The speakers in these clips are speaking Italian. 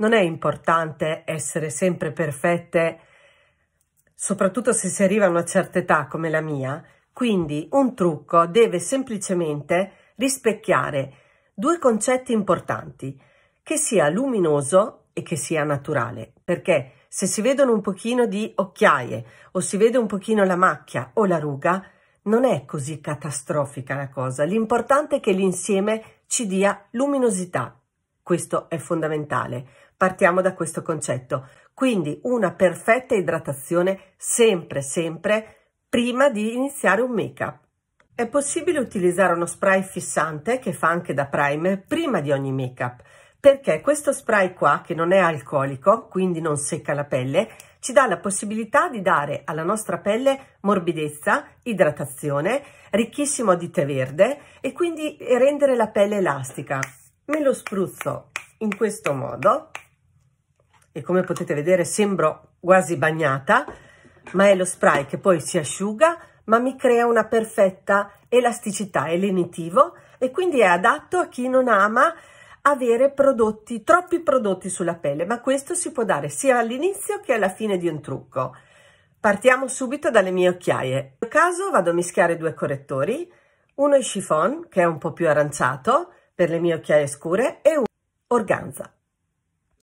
Non è importante essere sempre perfette, soprattutto se si arriva a una certa età come la mia. Quindi un trucco deve semplicemente rispecchiare due concetti importanti, che sia luminoso e che sia naturale, perché se si vedono un pochino di occhiaie o si vede un pochino la macchia o la ruga, non è così catastrofica la cosa. L'importante è che l'insieme ci dia luminosità. Questo è fondamentale. Partiamo da questo concetto. Quindi una perfetta idratazione sempre, sempre prima di iniziare un make-up. È possibile utilizzare uno spray fissante che fa anche da primer prima di ogni make-up perché questo spray qua che non è alcolico quindi non secca la pelle ci dà la possibilità di dare alla nostra pelle morbidezza, idratazione, ricchissimo di tè verde e quindi rendere la pelle elastica. Me lo spruzzo in questo modo e come potete vedere sembro quasi bagnata, ma è lo spray che poi si asciuga ma mi crea una perfetta elasticità, è lenitivo e quindi è adatto a chi non ama avere prodotti, troppi prodotti sulla pelle, ma questo si può dare sia all'inizio che alla fine di un trucco. Partiamo subito dalle mie occhiaie. Nel mio caso vado a mischiare due correttori, uno è chiffon, che è un po' più aranciato per le mie occhiaie scure, e uno organza.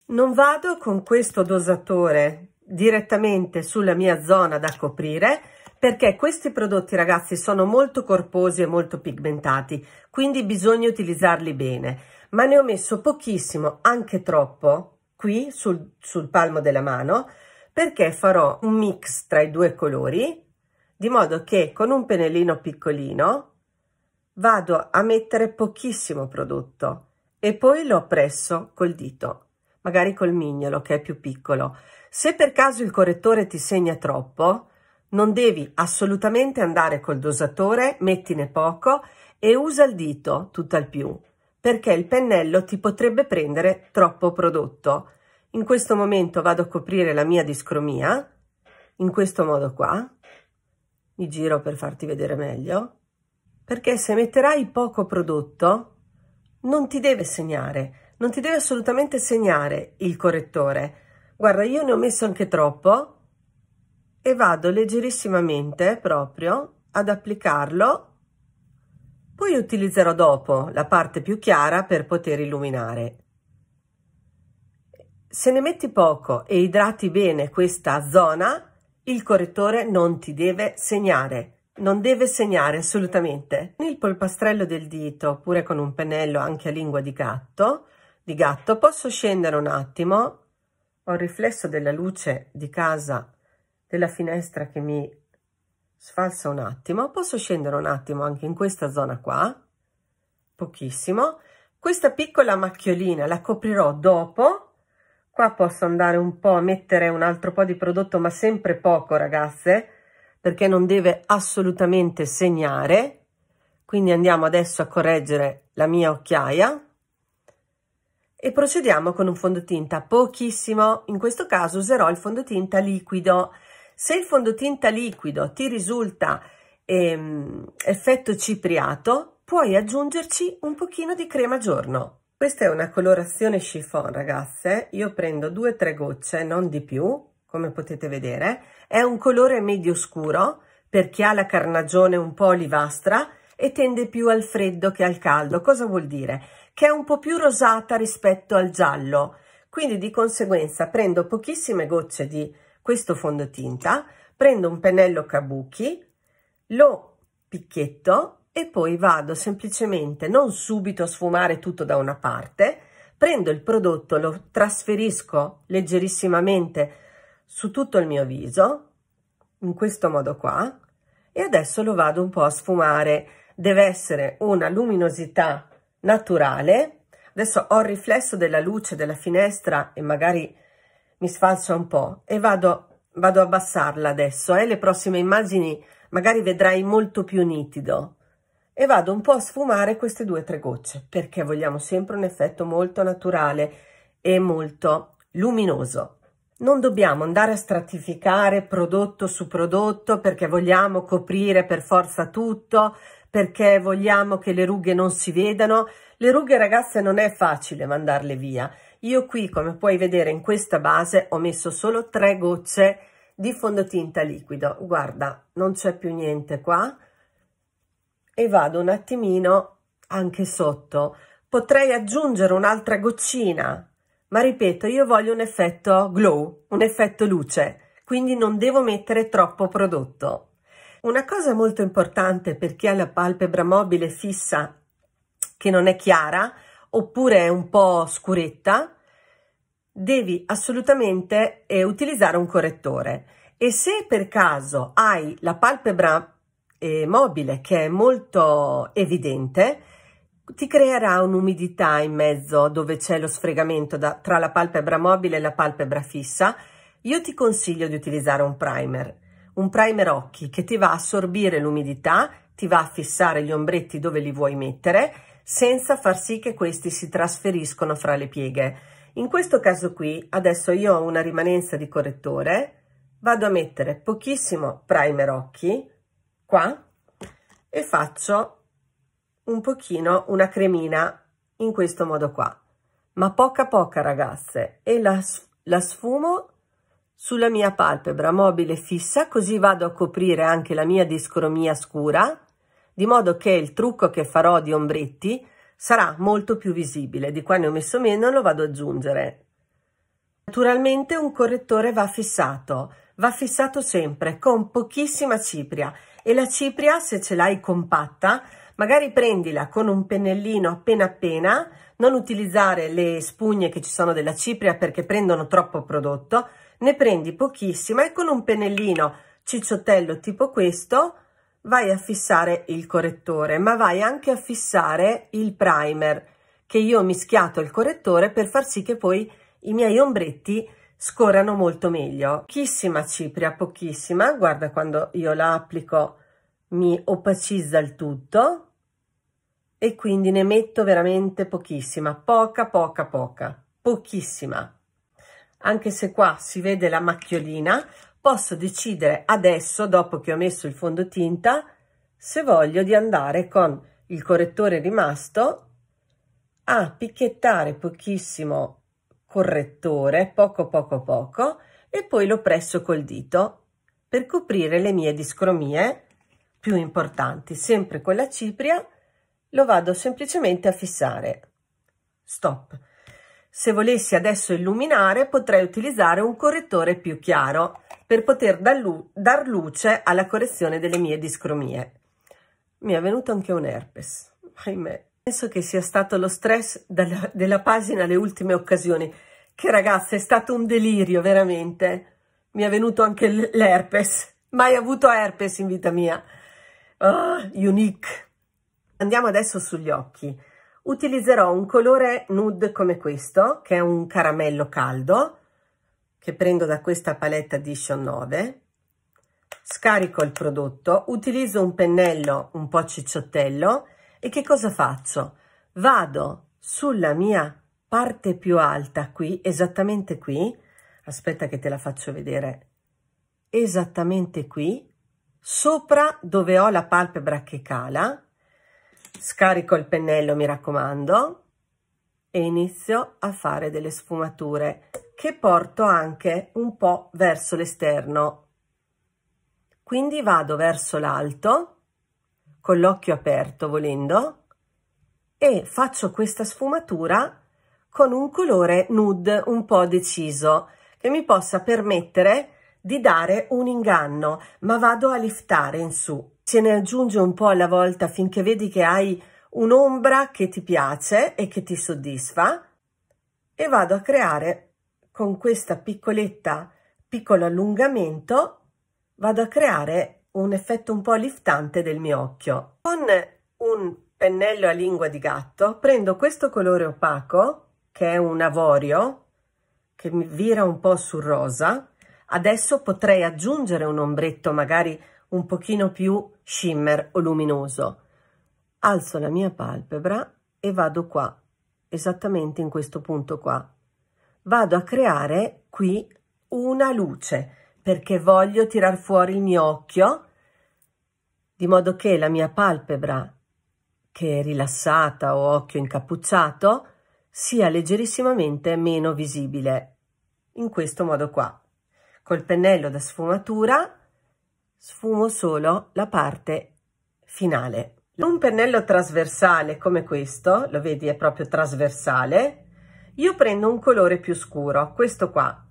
Non vado con questo dosatore direttamente sulla mia zona da coprire perché questi prodotti ragazzi sono molto corposi e molto pigmentati quindi bisogna utilizzarli bene ma ne ho messo pochissimo anche troppo qui sul, sul palmo della mano perché farò un mix tra i due colori di modo che con un pennellino piccolino vado a mettere pochissimo prodotto e poi lo appresso col dito magari col mignolo che è più piccolo. Se per caso il correttore ti segna troppo, non devi assolutamente andare col dosatore, mettine poco e usa il dito tutt'al più, perché il pennello ti potrebbe prendere troppo prodotto. In questo momento vado a coprire la mia discromia, in questo modo qua. Mi giro per farti vedere meglio. Perché se metterai poco prodotto, non ti deve segnare, non ti deve assolutamente segnare il correttore. Guarda, io ne ho messo anche troppo e vado leggerissimamente proprio ad applicarlo. Poi utilizzerò dopo la parte più chiara per poter illuminare. Se ne metti poco e idrati bene questa zona, il correttore non ti deve segnare, non deve segnare assolutamente. Nel polpastrello del dito oppure con un pennello anche a lingua di gatto di gatto. Posso scendere un attimo? Ho il riflesso della luce di casa, della finestra che mi sfalsa un attimo. Posso scendere un attimo anche in questa zona qua? Pochissimo. Questa piccola macchiolina la coprirò dopo. Qua posso andare un po' a mettere un altro po' di prodotto, ma sempre poco, ragazze, perché non deve assolutamente segnare. Quindi andiamo adesso a correggere la mia occhiaia e procediamo con un fondotinta pochissimo, in questo caso userò il fondotinta liquido. Se il fondotinta liquido ti risulta ehm, effetto cipriato, puoi aggiungerci un pochino di crema giorno. Questa è una colorazione chiffon, ragazze. Io prendo due o tre gocce, non di più, come potete vedere. È un colore medio scuro, per chi ha la carnagione un po' olivastra, e tende più al freddo che al caldo. Cosa vuol dire? che è un po' più rosata rispetto al giallo. Quindi di conseguenza prendo pochissime gocce di questo fondotinta, prendo un pennello kabuki, lo picchietto e poi vado semplicemente, non subito a sfumare tutto da una parte, prendo il prodotto, lo trasferisco leggerissimamente su tutto il mio viso, in questo modo qua, e adesso lo vado un po' a sfumare. Deve essere una luminosità naturale. Adesso ho il riflesso della luce della finestra e magari mi sfalsa un po' e vado, vado a abbassarla adesso. Eh? Le prossime immagini magari vedrai molto più nitido. E vado un po' a sfumare queste due o tre gocce perché vogliamo sempre un effetto molto naturale e molto luminoso. Non dobbiamo andare a stratificare prodotto su prodotto perché vogliamo coprire per forza tutto, perché vogliamo che le rughe non si vedano. Le rughe ragazze non è facile mandarle via. Io qui come puoi vedere in questa base ho messo solo tre gocce di fondotinta liquido. Guarda non c'è più niente qua e vado un attimino anche sotto. Potrei aggiungere un'altra goccina ma ripeto io voglio un effetto glow, un effetto luce quindi non devo mettere troppo prodotto. Una cosa molto importante per chi ha la palpebra mobile fissa che non è chiara oppure è un po' scuretta, devi assolutamente eh, utilizzare un correttore. E se per caso hai la palpebra eh, mobile che è molto evidente, ti creerà un'umidità in mezzo dove c'è lo sfregamento da, tra la palpebra mobile e la palpebra fissa. Io ti consiglio di utilizzare un primer un primer occhi che ti va a assorbire l'umidità, ti va a fissare gli ombretti dove li vuoi mettere, senza far sì che questi si trasferiscono fra le pieghe. In questo caso qui, adesso io ho una rimanenza di correttore, vado a mettere pochissimo primer occhi, qua, e faccio un pochino una cremina in questo modo qua. Ma poca poca ragazze, e la, la sfumo sulla mia palpebra mobile fissa, così vado a coprire anche la mia discromia scura, di modo che il trucco che farò di ombretti sarà molto più visibile. Di qua ne ho messo meno, lo vado ad aggiungere. Naturalmente un correttore va fissato, va fissato sempre con pochissima cipria e la cipria se ce l'hai compatta magari prendila con un pennellino appena appena, non utilizzare le spugne che ci sono della cipria perché prendono troppo prodotto, ne prendi pochissima e con un pennellino cicciottello tipo questo vai a fissare il correttore, ma vai anche a fissare il primer che io ho mischiato il correttore per far sì che poi i miei ombretti scorrano molto meglio. Pochissima cipria, pochissima, guarda quando io la applico mi opacizza il tutto e quindi ne metto veramente pochissima, poca poca poca, pochissima anche se qua si vede la macchiolina, posso decidere adesso, dopo che ho messo il fondotinta, se voglio di andare con il correttore rimasto a picchiettare pochissimo correttore, poco poco poco, e poi lo presso col dito per coprire le mie discromie più importanti. Sempre con la cipria lo vado semplicemente a fissare. Stop. Se volessi adesso illuminare potrei utilizzare un correttore più chiaro per poter dar, lu dar luce alla correzione delle mie discromie. Mi è venuto anche un herpes, ahimè. Penso che sia stato lo stress della, della pagina Le ultime occasioni, che ragazza è stato un delirio veramente. Mi è venuto anche l'herpes, mai avuto herpes in vita mia. Oh, unique. Andiamo adesso sugli occhi utilizzerò un colore nude come questo, che è un caramello caldo, che prendo da questa paletta di Scarico il prodotto, utilizzo un pennello un po' cicciottello e che cosa faccio? Vado sulla mia parte più alta qui, esattamente qui, aspetta che te la faccio vedere, esattamente qui, sopra dove ho la palpebra che cala, Scarico il pennello, mi raccomando, e inizio a fare delle sfumature che porto anche un po' verso l'esterno. Quindi vado verso l'alto, con l'occhio aperto volendo, e faccio questa sfumatura con un colore nude un po' deciso, che mi possa permettere di di dare un inganno, ma vado a liftare in su. Se ne aggiunge un po' alla volta finché vedi che hai un'ombra che ti piace e che ti soddisfa e vado a creare con questa piccoletta, piccolo allungamento, vado a creare un effetto un po' liftante del mio occhio. Con un pennello a lingua di gatto prendo questo colore opaco, che è un avorio, che mi vira un po' sul rosa, Adesso potrei aggiungere un ombretto magari un pochino più shimmer o luminoso. Alzo la mia palpebra e vado qua, esattamente in questo punto qua. Vado a creare qui una luce perché voglio tirar fuori il mio occhio di modo che la mia palpebra che è rilassata o occhio incappucciato sia leggerissimamente meno visibile in questo modo qua Col pennello da sfumatura sfumo solo la parte finale. Un pennello trasversale come questo, lo vedi è proprio trasversale, io prendo un colore più scuro, questo qua.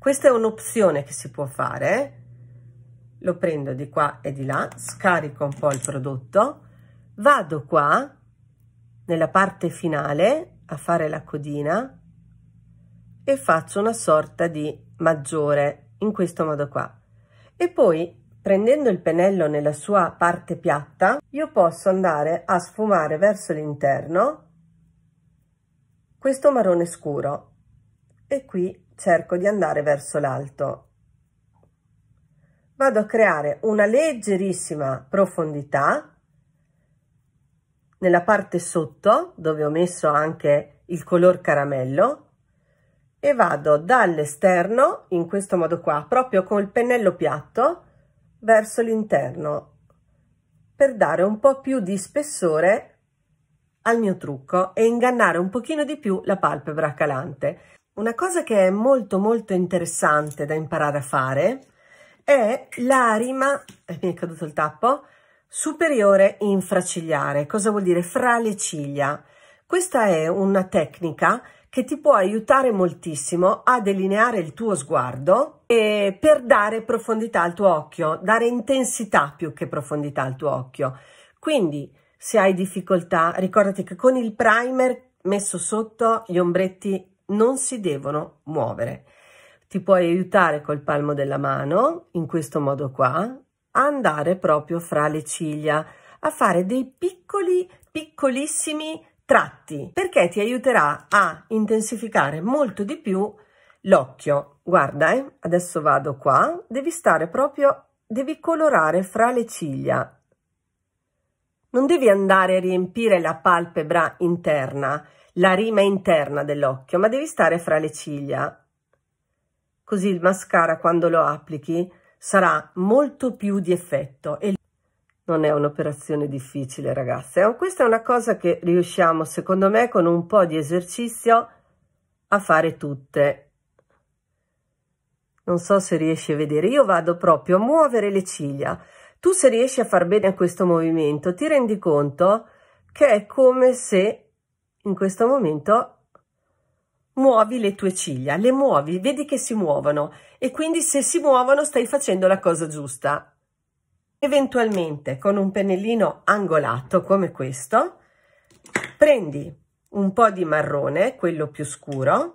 Questa è un'opzione che si può fare, lo prendo di qua e di là, scarico un po' il prodotto, vado qua nella parte finale a fare la codina e faccio una sorta di maggiore, in questo modo qua. E poi, prendendo il pennello nella sua parte piatta, io posso andare a sfumare verso l'interno questo marrone scuro e qui cerco di andare verso l'alto. Vado a creare una leggerissima profondità nella parte sotto, dove ho messo anche il color caramello, e vado dall'esterno in questo modo qua proprio col pennello piatto verso l'interno per dare un po più di spessore al mio trucco e ingannare un pochino di più la palpebra calante una cosa che è molto molto interessante da imparare a fare è l'arima eh, mi è caduto il tappo superiore infracigliare cosa vuol dire fra le ciglia questa è una tecnica che ti può aiutare moltissimo a delineare il tuo sguardo e per dare profondità al tuo occhio, dare intensità più che profondità al tuo occhio. Quindi, se hai difficoltà, ricordati che con il primer messo sotto gli ombretti non si devono muovere. Ti puoi aiutare col palmo della mano, in questo modo qua, a andare proprio fra le ciglia, a fare dei piccoli, piccolissimi tratti perché ti aiuterà a intensificare molto di più l'occhio. Guarda, eh, adesso vado qua, devi stare proprio, devi colorare fra le ciglia. Non devi andare a riempire la palpebra interna, la rima interna dell'occhio, ma devi stare fra le ciglia. Così il mascara quando lo applichi sarà molto più di effetto e non è un'operazione difficile ragazze eh? questa è una cosa che riusciamo secondo me con un po di esercizio a fare tutte non so se riesci a vedere io vado proprio a muovere le ciglia tu se riesci a far bene a questo movimento ti rendi conto che è come se in questo momento muovi le tue ciglia le muovi vedi che si muovono e quindi se si muovono stai facendo la cosa giusta Eventualmente con un pennellino angolato come questo, prendi un po' di marrone, quello più scuro,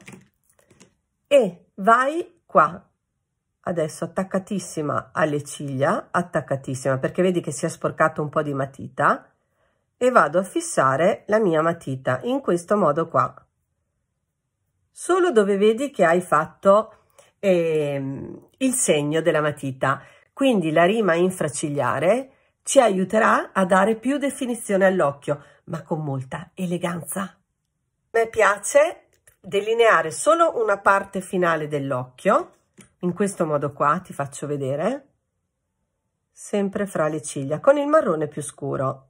e vai qua, adesso attaccatissima alle ciglia, attaccatissima perché vedi che si è sporcato un po' di matita, e vado a fissare la mia matita in questo modo qua. Solo dove vedi che hai fatto eh, il segno della matita. Quindi la rima infracigliare ci aiuterà a dare più definizione all'occhio, ma con molta eleganza. Mi piace delineare solo una parte finale dell'occhio, in questo modo qua ti faccio vedere, sempre fra le ciglia, con il marrone più scuro,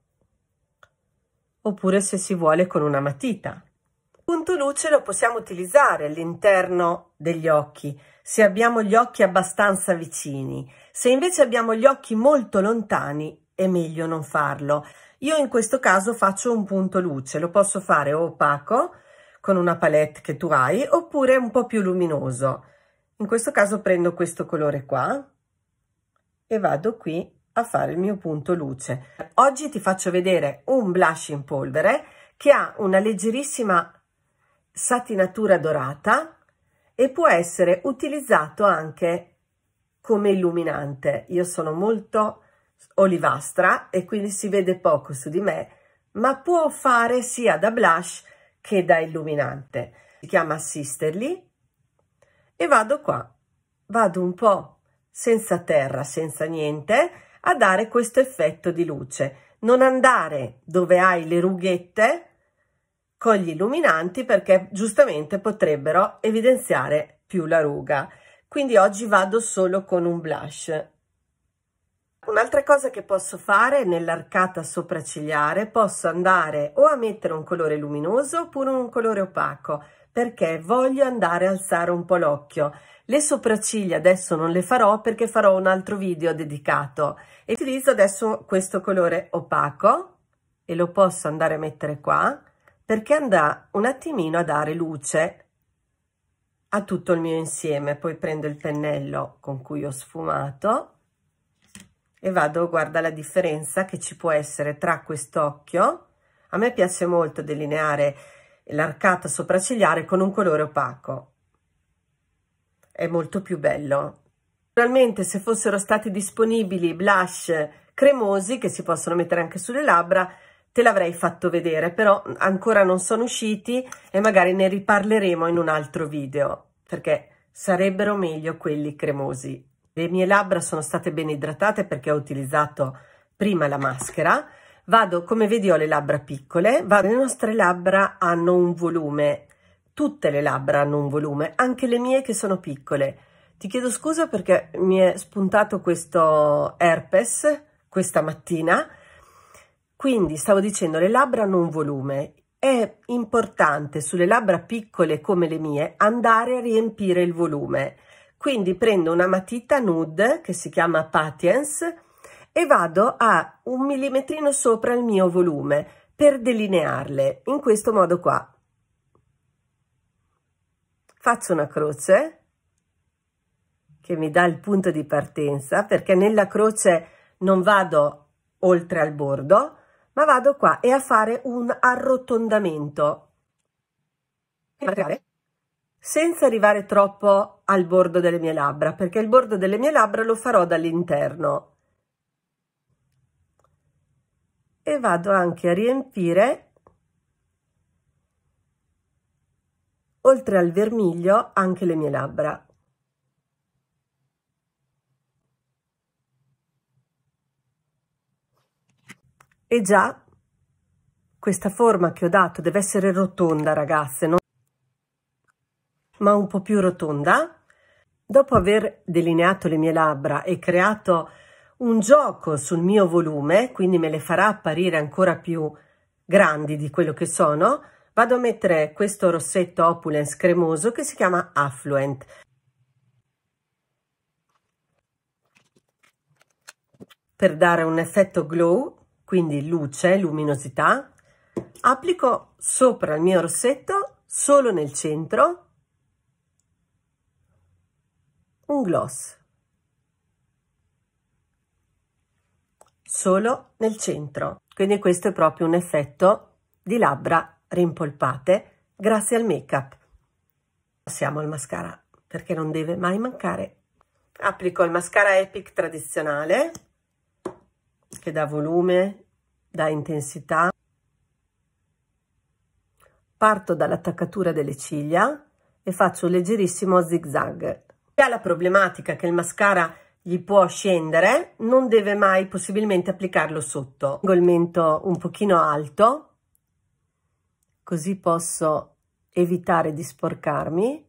oppure se si vuole con una matita. Il punto luce lo possiamo utilizzare all'interno degli occhi, se abbiamo gli occhi abbastanza vicini. Se invece abbiamo gli occhi molto lontani, è meglio non farlo. Io in questo caso faccio un punto luce, lo posso fare opaco con una palette che tu hai oppure un po' più luminoso. In questo caso prendo questo colore qua e vado qui a fare il mio punto luce. Oggi ti faccio vedere un blush in polvere che ha una leggerissima satinatura dorata e può essere utilizzato anche come illuminante. Io sono molto olivastra e quindi si vede poco su di me, ma può fare sia da blush che da illuminante. Si chiama Sisterly e vado qua, vado un po' senza terra, senza niente, a dare questo effetto di luce. Non andare dove hai le rughette, con gli illuminanti perché giustamente potrebbero evidenziare più la ruga. Quindi oggi vado solo con un blush. Un'altra cosa che posso fare nell'arcata sopraccigliare, posso andare o a mettere un colore luminoso oppure un colore opaco perché voglio andare a alzare un po' l'occhio. Le sopracciglia adesso non le farò perché farò un altro video dedicato e utilizzo adesso questo colore opaco e lo posso andare a mettere qua perché andrà un attimino a dare luce a tutto il mio insieme. Poi prendo il pennello con cui ho sfumato e vado, guarda la differenza che ci può essere tra quest'occhio. A me piace molto delineare l'arcata sopraccigliare con un colore opaco. È molto più bello. Naturalmente se fossero stati disponibili blush cremosi che si possono mettere anche sulle labbra te l'avrei fatto vedere, però ancora non sono usciti e magari ne riparleremo in un altro video, perché sarebbero meglio quelli cremosi. Le mie labbra sono state ben idratate perché ho utilizzato prima la maschera. Vado, come vedi ho le labbra piccole, vado, le nostre labbra hanno un volume, tutte le labbra hanno un volume, anche le mie che sono piccole. Ti chiedo scusa perché mi è spuntato questo herpes questa mattina quindi stavo dicendo, le labbra hanno un volume. È importante sulle labbra piccole come le mie andare a riempire il volume. Quindi prendo una matita nude che si chiama Patience e vado a un millimetrino sopra il mio volume per delinearle in questo modo qua. Faccio una croce che mi dà il punto di partenza perché nella croce non vado oltre al bordo ma vado qua e a fare un arrotondamento senza arrivare troppo al bordo delle mie labbra perché il bordo delle mie labbra lo farò dall'interno e vado anche a riempire oltre al vermiglio anche le mie labbra E già questa forma che ho dato deve essere rotonda, ragazze, non... ma un po' più rotonda. Dopo aver delineato le mie labbra e creato un gioco sul mio volume, quindi me le farà apparire ancora più grandi di quello che sono, vado a mettere questo rossetto opulence cremoso che si chiama Affluent. Per dare un effetto glow quindi luce, luminosità, applico sopra il mio rossetto, solo nel centro, un gloss, solo nel centro. Quindi questo è proprio un effetto di labbra rimpolpate grazie al make-up. Passiamo al mascara, perché non deve mai mancare. Applico il mascara Epic tradizionale che dà volume, dà intensità. Parto dall'attaccatura delle ciglia e faccio un leggerissimo zigzag. Ha la problematica che il mascara gli può scendere, non deve mai possibilmente applicarlo sotto. Tengo il mento un pochino alto, così posso evitare di sporcarmi.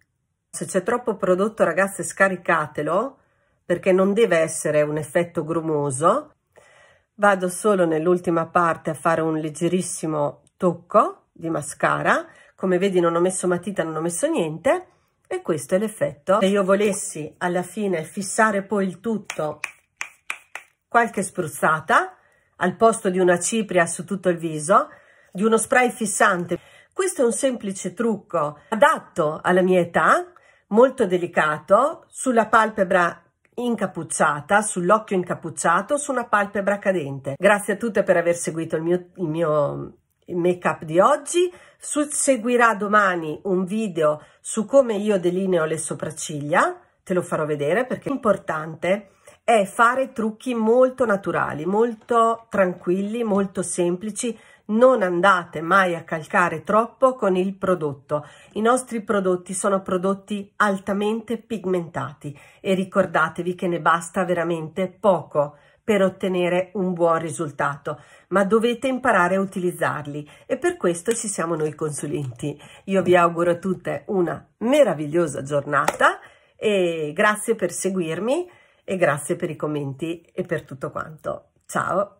Se c'è troppo prodotto, ragazze, scaricatelo perché non deve essere un effetto grumoso. Vado solo nell'ultima parte a fare un leggerissimo tocco di mascara. Come vedi non ho messo matita, non ho messo niente e questo è l'effetto. Se io volessi alla fine fissare poi il tutto qualche spruzzata al posto di una cipria su tutto il viso, di uno spray fissante. Questo è un semplice trucco adatto alla mia età, molto delicato, sulla palpebra incapucciata, sull'occhio incappucciato, su una palpebra cadente. Grazie a tutte per aver seguito il mio, il mio make up di oggi. Su, seguirà domani un video su come io delineo le sopracciglia, te lo farò vedere perché è importante è fare trucchi molto naturali, molto tranquilli, molto semplici non andate mai a calcare troppo con il prodotto. I nostri prodotti sono prodotti altamente pigmentati e ricordatevi che ne basta veramente poco per ottenere un buon risultato, ma dovete imparare a utilizzarli e per questo ci siamo noi consulenti. Io vi auguro a tutte una meravigliosa giornata e grazie per seguirmi e grazie per i commenti e per tutto quanto. Ciao!